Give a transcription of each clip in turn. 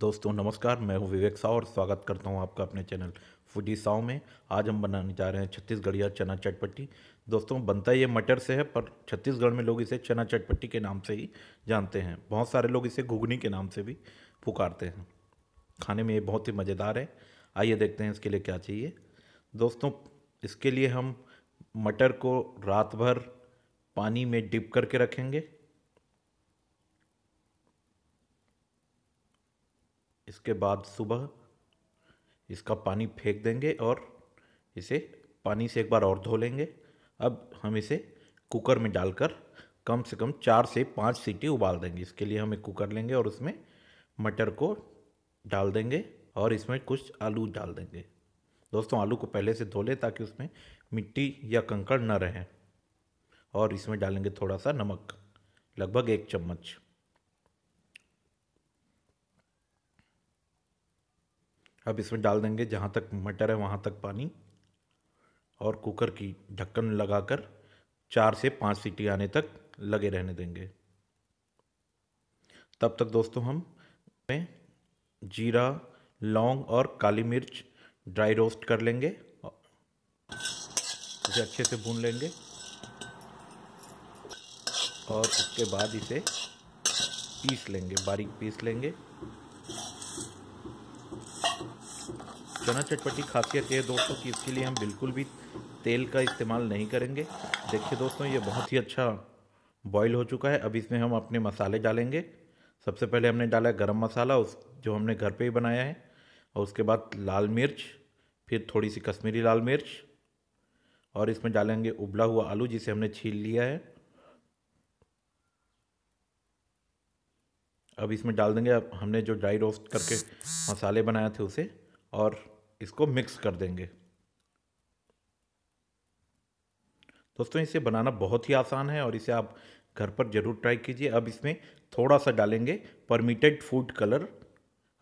दोस्तों नमस्कार मैं हूं विवेक साव और स्वागत करता हूं आपका अपने चैनल फूडी साव में आज हम बनाने जा रहे हैं छत्तीसगढ़िया चना चटपटी दोस्तों बनता ये मटर से है पर छत्तीसगढ़ में लोग इसे चना चटपटी के नाम से ही जानते हैं बहुत सारे लोग इसे घुगनी के नाम से भी पुकारते हैं खाने में ये बहुत ही मज़ेदार है आइए देखते हैं इसके लिए क्या चाहिए दोस्तों इसके लिए हम मटर को रात भर पानी में डिप करके रखेंगे इसके बाद सुबह इसका पानी फेंक देंगे और इसे पानी से एक बार और धो लेंगे अब हम इसे कुकर में डालकर कम से कम चार से पाँच सीटी उबाल देंगे इसके लिए हम एक कुकर लेंगे और उसमें मटर को डाल देंगे और इसमें कुछ आलू डाल देंगे दोस्तों आलू को पहले से धो लें ताकि उसमें मिट्टी या कंकड़ न रहें और इसमें डालेंगे थोड़ा सा नमक लगभग एक चम्मच अब इसमें डाल देंगे जहाँ तक मटर है वहाँ तक पानी और कुकर की ढक्कन लगाकर चार से पाँच सीटी आने तक लगे रहने देंगे तब तक दोस्तों हम में जीरा लौंग और काली मिर्च ड्राई रोस्ट कर लेंगे इसे अच्छे से भून लेंगे और उसके बाद इसे पीस लेंगे बारीक पीस लेंगे चना चटपटी खासियत ये दोस्तों कि इसके लिए हम बिल्कुल भी तेल का इस्तेमाल नहीं करेंगे देखिए दोस्तों ये बहुत ही अच्छा बॉईल हो चुका है अब इसमें हम अपने मसाले डालेंगे सबसे पहले हमने डाला है गर्म मसाला उस जो हमने घर पे ही बनाया है और उसके बाद लाल मिर्च फिर थोड़ी सी कश्मीरी लाल मिर्च और इसमें डालेंगे उबला हुआ आलू जिसे हमने छील लिया है अब इसमें डाल देंगे अब हमने जो ड्राई रोस्ट करके मसाले बनाए थे उसे और इसको मिक्स कर देंगे दोस्तों इसे बनाना बहुत ही आसान है और इसे आप घर पर ज़रूर ट्राई कीजिए अब इसमें थोड़ा सा डालेंगे परमिटेड फूड कलर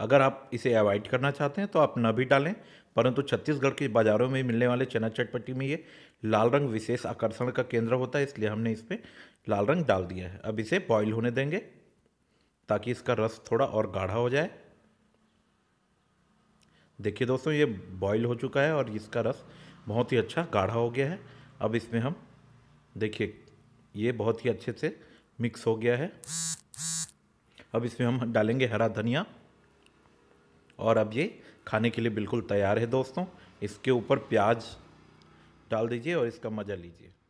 अगर आप इसे अवॉइड करना चाहते हैं तो आप ना भी डालें परंतु छत्तीसगढ़ के बाज़ारों में मिलने वाले चना चटपटी में ये लाल रंग विशेष आकर्षण का केंद्र होता है इसलिए हमने इस पर लाल रंग डाल दिया है अब इसे बॉईल होने देंगे ताकि इसका रस थोड़ा और गाढ़ा हो जाए देखिए दोस्तों ये बॉईल हो चुका है और इसका रस बहुत ही अच्छा गाढ़ा हो गया है अब इसमें हम देखिए ये बहुत ही अच्छे से मिक्स हो गया है अब इसमें हम डालेंगे हरा धनिया और अब ये खाने के लिए बिल्कुल तैयार है दोस्तों इसके ऊपर प्याज डाल दीजिए और इसका मज़ा लीजिए